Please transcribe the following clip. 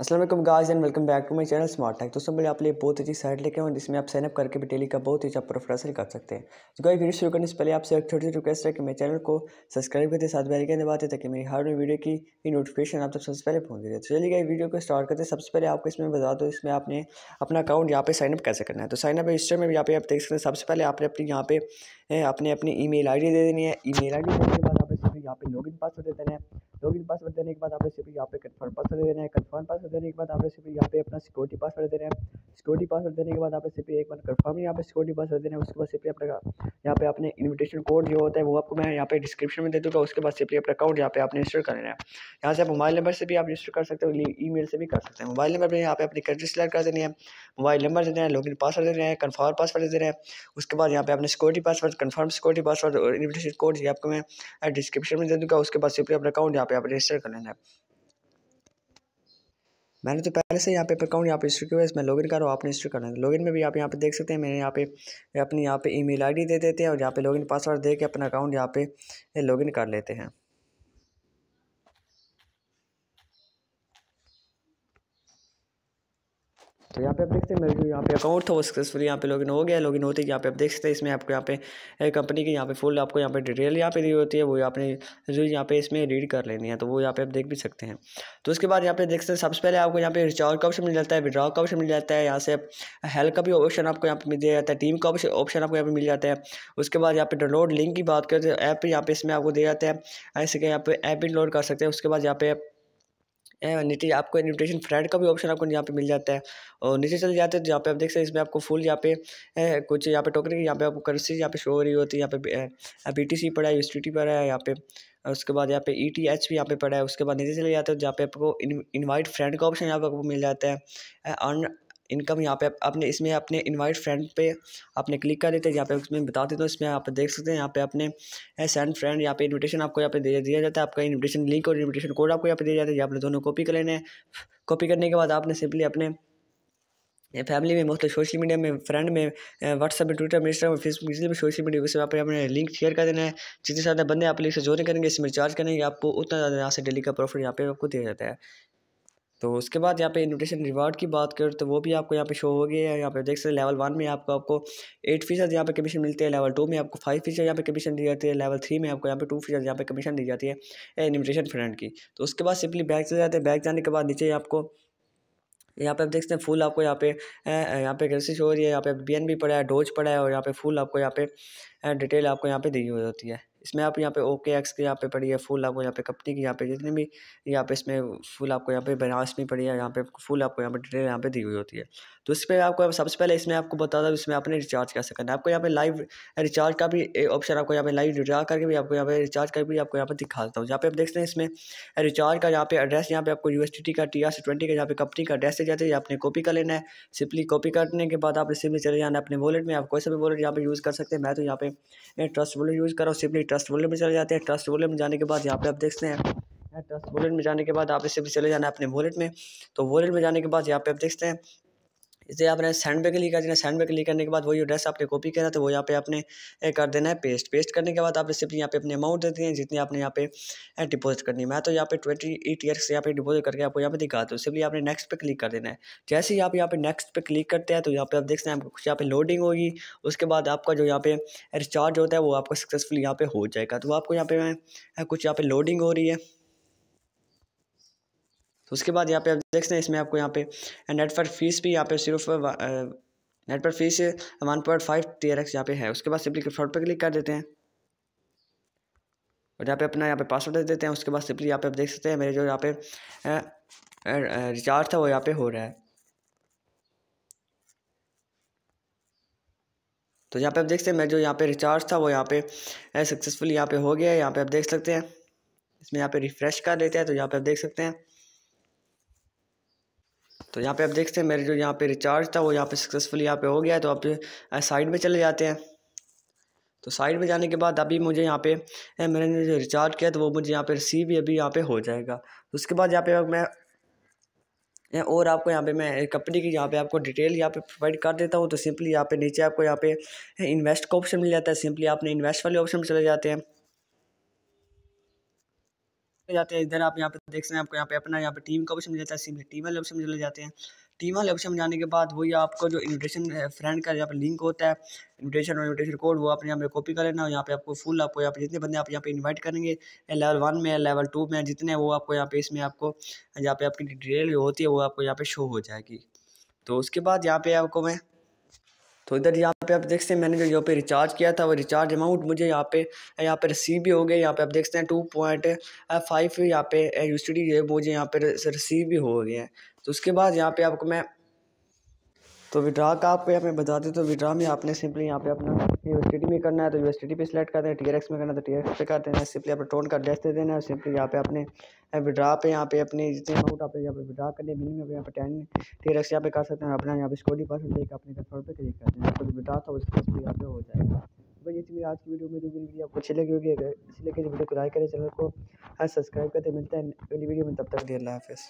Aslam guys and welcome back to my channel smart tech दोस्तों मैं आप लिए बहुत अच्छी साइट लेके हूँ जिसमें आप साइनअप करके भी डेली का बहुत ही अच्छा प्रोफेसर कर सकते हैं जो गाइस वीडियो शुरू करने से पहले आपसे एक छोटी सी रिक्वेस्ट है कि मेरे चैनल को सब्सक्राइब करते साथ बेल के दबाते ताकि मेरी हर वीडियो की ही नोटिफिकेशन आप तक सबसे पहले पहुँच जाए तो चलिए गई वीडियो को स्टार्ट करते सबसे पहले आपको इसमें बता दो इसमें आपने अपना अकाउंट यहाँ पे साइनअप कैसे करना है तो साइनअप रजिस्टर में भी यहाँ पे आप देख सकते हैं सबसे पहले आपने अपनी यहाँ पे अपने अपनी ई मेल दे देनी है ई मेल आई डी देने के बाद आप यहाँ पे लॉग इन पासवर्ड दे देना है लॉगिन इन पासवर्ड देने के बाद आपने सिर्फ यहाँ पे कन्फर्म पासवर्ड देना है कन्फर्म पासवर्ड देने के बाद आपने सिर्फ यहाँ पे अपना सिक्योरिटी पासवर्ड देना है सिक्योरिटी पासवर्ड देने के बाद आपने सिर्फ एक बार कन्फर्म यहाँ पे सिक्योरिटी पासवर्ड देना है उसके बाद सिर्फ अपने यहाँ पे अपने इन्विटेशन कोड जो होता है वो आपको मैं यहाँ पे डिस्क्रिप्शन में दे दूँगा उसके बाद सिर्फ अपना अकाउंट यहाँ पे आपने रजिस्टर कर लेना है यहाँ से आप मोबाइल नंबर से भी आप रजिस्टर कर सकते हो ई से भी कर सकते हैं मोबाइल नंबर यहाँ पे अपनी कंट्री सिलेक्ट कर देनी है मोबाइल नंबर देना है लॉगिन इन पासवर्ड देना है कन्फर्म पासवर्ड देना है उसके बाद यहाँ पे अपने security password confirm security password और इन्विटेशन कोड ये आपको मैं डिस्क्रिप्शन में दे दूँगा उसके बाद सिर्फ अपना अकाउंट यहाँ पे आप रजिस्टर कर लेना है मैंने तो पहले से यहाँ पे अकाउंट यहाँ पे रजिस्टर किया है इसमें लॉगिन करो आपने रजिस्टर करना है लॉगिन में भी आप यहाँ पे देख सकते हैं मैंने यहाँ पे अपनी यहाँ पे ईमेल आईडी दे देते हैं और यहाँ पे लॉगिन पासवर्ड दे के अपना अकाउंट यहाँ पे लॉगिन कर लेते हैं तो यहाँ पे आप देखते हैं मेरे जो यहाँ पे अकाउंट था वो सक्सेसफुल यहाँ पे लॉगिन हो गया लॉगिन होते यहाँ पे आप देख सकते हैं इसमें आपको यहाँ पे कंपनी की यहाँ पे फुल आपको यहाँ पे डिटेल यहाँ पे दी होती है वो आपने जो यहाँ पे इसमें रीड कर लेनी है तो वो यहाँ पे आप देख भी सकते हैं तो उसके बाद यहाँ पे देख सकते हैं सबसे पहले आपको यहाँ पे रिचार्ज का ऑप्शन मिल जाता है विड्रॉ का ऑप्शन मिल जाता है यहाँ से हेल्प का भी ऑप्शन आपको यहाँ पे मिल जाता है टीम का ऑप्शन आपको यहाँ पे मिल जाता है उसके बाद यहाँ पे डाउनलोड लिंक की बात करते हैं ऐप यहाँ पे इसमें आपको दिया जाता है ऐसे यहाँ पे ऐप भी डाउनलोड कर सकते हैं उसके बाद यहाँ पे नीचे आपको इन्विटेशन फ्रेंड का भी ऑप्शन आपको यहाँ पे मिल जाता है और नीचे चले जाते हैं जहाँ पे आप देख सकते हैं इसमें आपको फुल यहाँ पे कुछ यहाँ पे टोकन की यहाँ पे आपको करेंसी यहाँ पे शो हो रही होती है यहाँ पे बी टी सी पड़ा है यू टी पड़ा है यहाँ पे उसके बाद यहाँ पे ई टी एच भी यहाँ पे पड़ा है उसके बाद नीचे चले जाते हैं जहाँ पे आपको इन्वाइट फ्रेंड का ऑप्शन यहाँ पे आपको मिल जाता है इनकम यहाँ पे अपने इसमें अपने इनवाइट फ्रेंड पे आपने क्लिक कर देते हैं यहाँ पे उसमें बता देते हैं इसमें आप देख सकते हैं यहाँ पे अपने सेंड फ्रेंड यहाँ पे इनविटेशन आपको यहाँ पे दे दिया जाता है आपका इनविटेशन लिंक और इनविटेशन कोड आपको यहाँ पे दिया जाता है ये आपने दोनों कॉपी कर लेने कॉपी करने के बाद आपने सिंपली अपने फैमिली में मोस्टली सोशल मीडिया में फ्रेंड में व्हाट्सएप में ट्विटर में इंस्टाग्राम फेसबुक जितने भी सोशल मीडिया उससे आप अपने लिंक शेयर कर देना है जितने ज़्यादा बंदे आप लिंक से ज्वाइन करेंगे इसमें चार्ज करेंगे आपको उतना ज़्यादा यहाँ से डेली का प्रॉफिट यहाँ पे आपको दिया जाता है तो उसके बाद यहाँ पे इन्विटेशन रिवार्ड की बात करें तो वो भी आपको यहाँ पे शो हो गया है यहाँ पे देख सकते हैं लेवल वन में आपको आपको एट फीसद यहाँ पे कमीशन मिलती है लेवल टू में आपको फाइव फीसद यहाँ पे कमीशन दी जाती है लेवल थ्री में आपको यहाँ पे टू फीसद यहाँ पे कमीशन दी जाती है इन्विटेशन फ्रेंड की तो उसके बाद सिंपली बैग से जाते हैं बैग जाने के बाद नीचे आपको यहाँ पे आप देख सकते हैं फुल आपको यहाँ पे यहाँ पे ग्रेसिस हो रही है यहाँ पे बी पड़ा है डोज पड़ा है और यहाँ पे फुल आपको यहाँ पे डिटेल आपको यहाँ पे दी हुई होती है इसमें आप यहाँ पे ओके एक्स के यहाँ पे पड़ी है फुल आपको यहाँ पे कंपनी की यहाँ पे जितने भी यहाँ पे इसमें फुल आपको यहाँ पे बनारस में पड़ी है यहाँ पे फुल आपको यहाँ पे डिटेल यहाँ पे दी हुई होती है तो इस पर आपको सबसे पहले इसमें आपको बता दूँ इसमें आपने रिचार्ज कैसे करना है आपको यहाँ पे लाइव रिचार्ज का भी ऑप्शन आपको यहाँ पे लाइव रिचार्ज करके भी आपको यहाँ पे रिचार्ज करके भी आपको यहाँ पे दिखा देता हूँ जहाँ पे आप देखते हैं इसमें रिचार्ज का यहाँ पे एड्रेस यहाँ पे आपको यू का टी आर ट्वेंटी का यहाँ पे कंपनी का एड्रेस जाते हैं आपने कॉपी कर लेना है सिंपली कॉपी करने के बाद आप इसी में चले जाना अपने वॉलेट में आप कोई सा भी वॉलेट यहाँ पे यूज़ कर सकते हैं मैं तो यहाँ पे ट्रस्ट वॉलेट यूज़ कर रहा हूँ सिंपली ट्रस्ट वॉलेट में चले जाते हैं ट्रस्ट वॉलेट में जाने के बाद यहाँ पे आप देखते हैं ट्रस्ट वॉलेट में जाने के बाद आप इसे भी चले जाना है अपने वॉलेट में तो वॉलेट में जाने के बाद यहाँ पे आप देखते हैं इसे आपने सेंड पे क्लिक कर देना सेंड पे क्लिक करने के बाद वही एड्रेस आपने कॉपी करना था तो वो यहाँ पे आपने कर देना है पेस्ट पेस्ट करने के बाद आप सिर्फ यहाँ पे अपने अमाउंट देते हैं जितनी आपने यहाँ पे डिपोजिट करनी है मैं तो यहाँ पे ट्वेंटी एट ईयर से यहाँ पे डिपोजिट करके आपको यहाँ पे दिखा दो सिर्फ आपने नेक्स्ट पे क्लिक कर देना है जैसे ही आप यहाँ पे नेक्स्ट पे क्लिक करते हैं तो यहाँ पे आप देख सकते हैं कुछ यहाँ पे लोडिंग होगी उसके बाद आपका जो यहाँ पे रिचार्ज होता है वो आपका सक्सेसफुल यहाँ पे हो जाएगा तो आपको यहाँ पे कुछ यहाँ पे लोडिंग हो रही है तो उसके बाद यहाँ पे आप देख सकते हैं इसमें आपको यहाँ पे नेटवर्क फीस भी यहाँ पे सिर्फ network fees one point five T R X यहाँ पे है उसके बाद सिंपली फ्रॉड पे क्लिक कर देते हैं और यहाँ पे अपना यहाँ पे पासवर्ड दे देते हैं उसके बाद सिंपली यहाँ पे आप देख सकते हैं मेरे जो यहाँ पे रिचार्ज था वो यहाँ पे हो रहा है तो यहाँ पे आप देख सकते हैं मेरा जो यहाँ पे रिचार्ज था वो यहाँ पे सक्सेसफुली यहाँ पे हो गया है यहाँ पे आप देख सकते हैं इसमें यहाँ पे रिफ़्रेश कर देते हैं तो यहाँ पे आप देख सकते हैं तो यहाँ पे आप देखते हैं मेरे जो यहाँ पे रिचार्ज था वो यहाँ पे सक्सेसफुली यहाँ पे हो गया है तो आप साइड में चले जाते हैं तो साइड में जाने के बाद अभी मुझे यहाँ पे मैंने जो रिचार्ज किया तो वो मुझे यहाँ पे रिसीव भी अभी यहाँ पे हो जाएगा तो उसके बाद यहाँ पे मैं और आपको यहाँ पे मैं कंपनी की यहाँ पे आपको डिटेल यहाँ पे प्रोवाइड कर देता हूँ तो सिंपली यहाँ पे नीचे आपको यहाँ पे इन्वेस्ट का ऑप्शन मिल जाता है सिंपली आपने इन्वेस्ट वाले ऑप्शन में चले जाते हैं पे जाते हैं इधर आप यहाँ पे देख सकते हैं आपको यहाँ पे अपना यहाँ पे टीम का ऑप्शन मिल जाता है सिंपली टीम वाले ऑप्शन में चले जाते हैं टीम वाले ऑप्शन में जाने के बाद वही आपको जो इन्विटेशन फ्रेंड का यहाँ पे लिंक होता है इन्विटेशन और इन्विटेशन कोड वो आपने यहाँ पे कॉपी कर लेना और यहाँ पे आपको फुल आपको यहाँ पे जितने बंदे आप यहाँ पे इनवाइट करेंगे लेवल वन में लेवल टू में जितने वो आपको यहाँ पे इसमें आपको यहाँ पे आपकी डिटेल होती है वो आपको यहाँ पे शो हो जाएगी तो उसके बाद यहाँ पे आपको मैं तो इधर यहाँ पे आप देख सकते हैं मैंने जो यहाँ पे रिचार्ज किया था वो रिचार्ज अमाउंट मुझे यहाँ पे यहाँ पे रिसीव भी हो गया यहाँ पे आप देख सकते हैं टू पॉइंट फाइव यहाँ पे यू uh, जो है मुझे यहाँ पे रिसीव भी हो गया है तो उसके बाद यहाँ पे आपको मैं तो विड्रा का आप यहाँ पे बता दें तो विड्रा में आपने सिंपली यहाँ पे अपना यूनिवर्सिटी में करना है तो यूनिवर्सिटी पे सिलेक्ट कर देना टी में करना है तो टी पे कर देना सिंपली आप टोन का डेस्ट दे देना है सिंपली यहाँ पे अपने विड्रा पे यहाँ पे अपने जितने अमाउंट आप यहाँ पे विड्रा करने मिनिमम यहाँ पे टेन टी एक्स यहाँ पे कर सकते हैं अपना यहाँ पे स्कोली परसेंट लेकर अपने का सौ क्लिक कर देना तो विड्रा था उसके यहाँ पे हो जाएगा तो ये आज की वीडियो मेरी वीडियो आपको अच्छी लगी होगी इसलिए वीडियो तो को लाइक करें चैनल को सब्सक्राइब करते मिलते हैं अगली वीडियो में तब तक देर हाफिज़